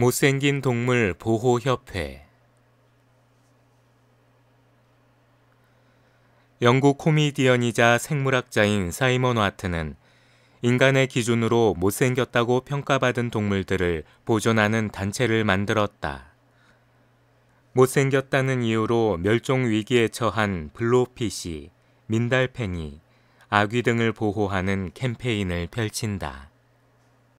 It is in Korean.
못생긴 동물 보호협회 영국 코미디언이자 생물학자인 사이먼 와트는 인간의 기준으로 못생겼다고 평가받은 동물들을 보존하는 단체를 만들었다. 못생겼다는 이유로 멸종 위기에 처한 블로피시, 민달팽이, 아귀 등을 보호하는 캠페인을 펼친다.